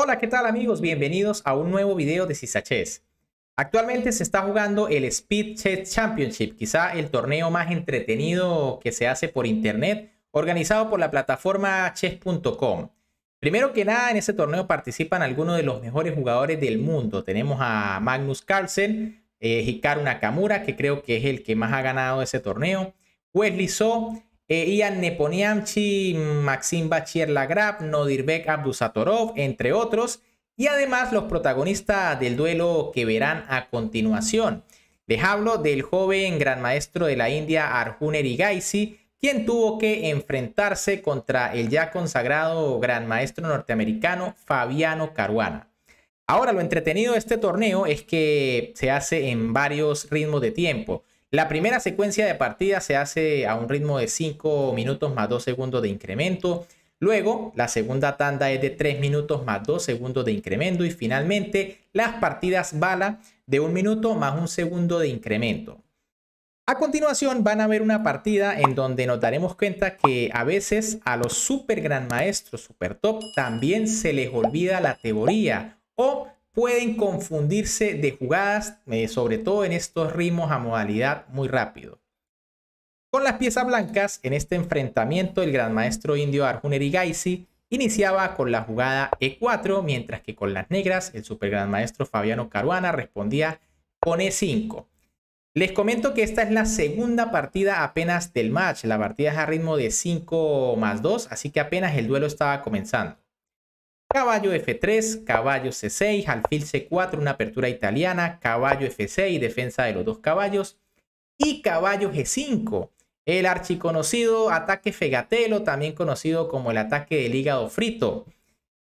Hola, ¿qué tal amigos? Bienvenidos a un nuevo video de Chess. Actualmente se está jugando el Speed Chess Championship, quizá el torneo más entretenido que se hace por internet, organizado por la plataforma chess.com. Primero que nada, en ese torneo participan algunos de los mejores jugadores del mundo. Tenemos a Magnus Carlsen, eh, Hikaru Nakamura, que creo que es el que más ha ganado ese torneo, Wesley So, eh, Ian Neponiamchi, Maxim Bachir Lagrab, Nodirbek Abdusatorov, entre otros, y además los protagonistas del duelo que verán a continuación. Les hablo del joven gran maestro de la India Arjun Erigaisi, quien tuvo que enfrentarse contra el ya consagrado gran maestro norteamericano Fabiano Caruana. Ahora, lo entretenido de este torneo es que se hace en varios ritmos de tiempo. La primera secuencia de partidas se hace a un ritmo de 5 minutos más 2 segundos de incremento. Luego, la segunda tanda es de 3 minutos más 2 segundos de incremento. Y finalmente, las partidas bala de 1 minuto más 1 segundo de incremento. A continuación van a ver una partida en donde nos daremos cuenta que a veces a los super gran maestros, super top, también se les olvida la teoría o pueden confundirse de jugadas, eh, sobre todo en estos ritmos a modalidad muy rápido. Con las piezas blancas, en este enfrentamiento el gran maestro indio Arjun Erigaisi iniciaba con la jugada E4, mientras que con las negras el super gran maestro Fabiano Caruana respondía con E5. Les comento que esta es la segunda partida apenas del match, la partida es a ritmo de 5 más 2, así que apenas el duelo estaba comenzando. Caballo F3, caballo C6, alfil C4, una apertura italiana, caballo F6, defensa de los dos caballos y caballo G5. El archiconocido ataque fegatelo, también conocido como el ataque del hígado frito.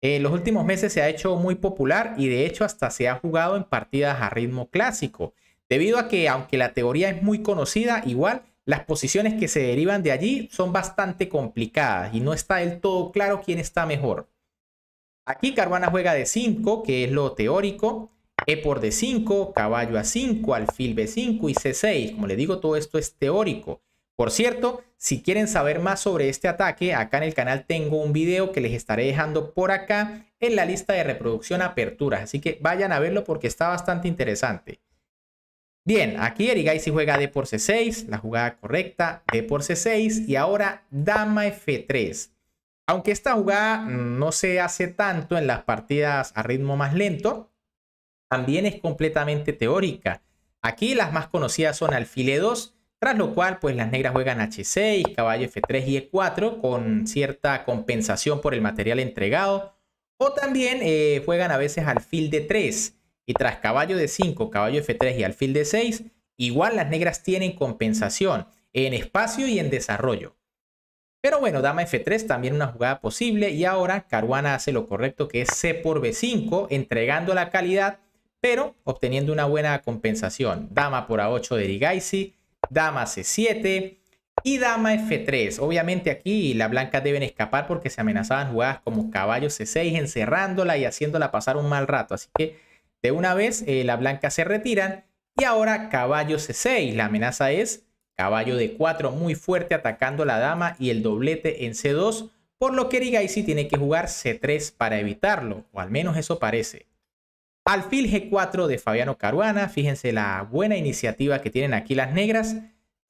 En los últimos meses se ha hecho muy popular y de hecho hasta se ha jugado en partidas a ritmo clásico, debido a que aunque la teoría es muy conocida, igual las posiciones que se derivan de allí son bastante complicadas y no está del todo claro quién está mejor. Aquí Caruana juega de 5, que es lo teórico. E por D5, caballo A5, alfil B5 y C6. Como les digo, todo esto es teórico. Por cierto, si quieren saber más sobre este ataque, acá en el canal tengo un video que les estaré dejando por acá en la lista de reproducción aperturas. Así que vayan a verlo porque está bastante interesante. Bien, aquí Erigai si juega D por C6, la jugada correcta, D por C6 y ahora Dama F3. Aunque esta jugada no se hace tanto en las partidas a ritmo más lento, también es completamente teórica. Aquí las más conocidas son alfil E2, tras lo cual pues las negras juegan H6, caballo F3 y E4 con cierta compensación por el material entregado. O también eh, juegan a veces alfil D3 y tras caballo D5, caballo F3 y alfil D6, igual las negras tienen compensación en espacio y en desarrollo. Pero bueno, dama F3 también una jugada posible y ahora Caruana hace lo correcto que es C por B5, entregando la calidad, pero obteniendo una buena compensación. Dama por A8 de Rigaisi, dama C7 y dama F3. Obviamente aquí las blancas deben escapar porque se amenazaban jugadas como caballo C6, encerrándola y haciéndola pasar un mal rato. Así que de una vez eh, la las blancas se retiran y ahora caballo C6. La amenaza es Caballo de 4 muy fuerte atacando la dama y el doblete en C2, por lo que Erigaisi tiene que jugar C3 para evitarlo, o al menos eso parece. Alfil G4 de Fabiano Caruana, fíjense la buena iniciativa que tienen aquí las negras,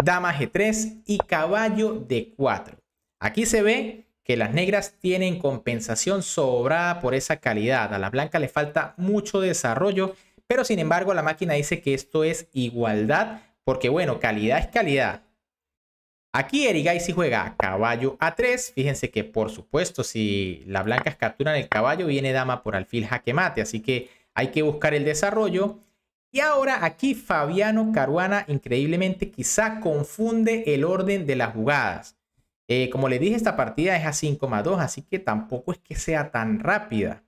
dama G3 y caballo de 4. Aquí se ve que las negras tienen compensación sobrada por esa calidad. A la blanca le falta mucho desarrollo, pero sin embargo la máquina dice que esto es igualdad porque bueno, calidad es calidad. Aquí Erigai si juega caballo a 3. Fíjense que por supuesto si las blancas capturan el caballo viene dama por alfil jaque mate. Así que hay que buscar el desarrollo. Y ahora aquí Fabiano Caruana increíblemente quizá confunde el orden de las jugadas. Eh, como les dije, esta partida es a 5,2, así que tampoco es que sea tan rápida.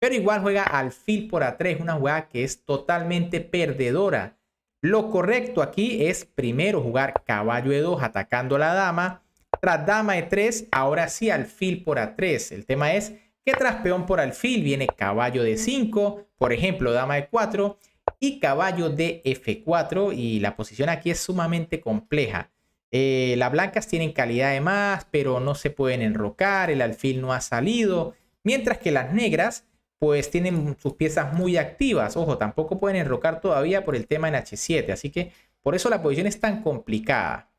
Pero igual juega alfil por a3, una jugada que es totalmente perdedora. Lo correcto aquí es primero jugar caballo de 2 atacando a la dama, tras dama de 3, ahora sí alfil por a3. El tema es que tras peón por alfil viene caballo de 5, por ejemplo dama de 4 y caballo de f4 y la posición aquí es sumamente compleja. Eh, las blancas tienen calidad de más, pero no se pueden enrocar, el alfil no ha salido, mientras que las negras pues tienen sus piezas muy activas. Ojo, tampoco pueden enrocar todavía por el tema en H7, así que por eso la posición es tan complicada.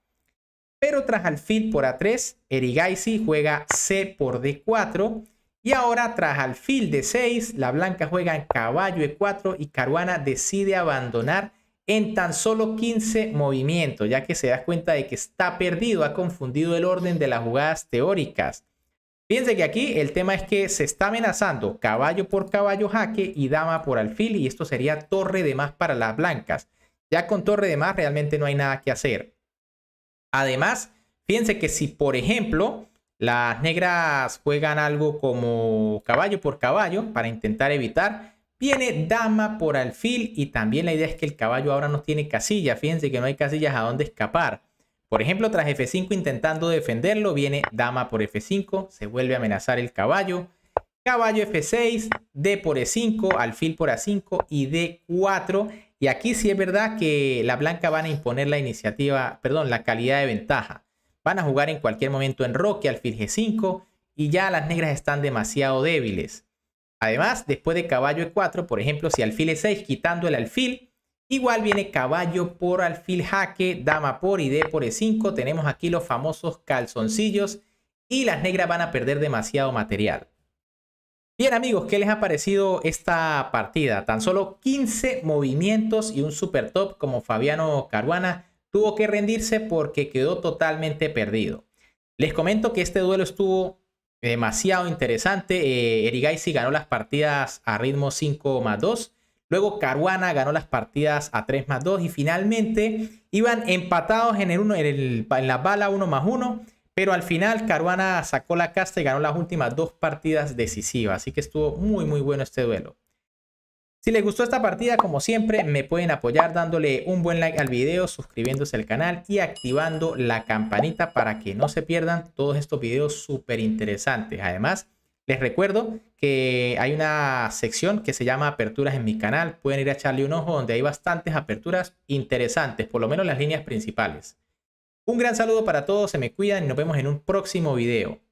Pero tras alfil por A3, Erigaisi juega C por D4. Y ahora tras alfil de 6, la blanca juega en caballo E4 y Caruana decide abandonar en tan solo 15 movimientos, ya que se da cuenta de que está perdido, ha confundido el orden de las jugadas teóricas. Fíjense que aquí el tema es que se está amenazando caballo por caballo jaque y dama por alfil y esto sería torre de más para las blancas. Ya con torre de más realmente no hay nada que hacer. Además, fíjense que si por ejemplo las negras juegan algo como caballo por caballo para intentar evitar, viene dama por alfil y también la idea es que el caballo ahora no tiene casilla Fíjense que no hay casillas a donde escapar. Por ejemplo, tras F5 intentando defenderlo, viene dama por F5, se vuelve a amenazar el caballo. Caballo F6, D por E5, alfil por A5 y D4. Y aquí sí es verdad que la blanca van a imponer la iniciativa, perdón, la calidad de ventaja. Van a jugar en cualquier momento en roque, alfil G5 y ya las negras están demasiado débiles. Además, después de caballo E4, por ejemplo, si alfil E6 quitando el alfil, Igual viene caballo por alfil jaque, dama por y d por e5. Tenemos aquí los famosos calzoncillos y las negras van a perder demasiado material. Bien amigos, ¿qué les ha parecido esta partida? Tan solo 15 movimientos y un super top como Fabiano Caruana tuvo que rendirse porque quedó totalmente perdido. Les comento que este duelo estuvo demasiado interesante. Eh, ganó las partidas a ritmo 5 más 2 Luego Caruana ganó las partidas a 3 más 2 y finalmente iban empatados en, el en, la bala 1 más 1. Pero al final Caruana sacó la casta y ganó las últimas dos partidas decisivas. Así que estuvo muy muy bueno este duelo. Si les gustó esta partida, como siempre, me pueden apoyar dándole un buen like al video, suscribiéndose al canal y activando la campanita para que no se pierdan todos estos videos súper interesantes. Además, les recuerdo que hay una sección que se llama Aperturas en mi canal. Pueden ir a echarle un ojo donde hay bastantes aperturas interesantes, por lo menos las líneas principales. Un gran saludo para todos, se me cuidan y nos vemos en un próximo video.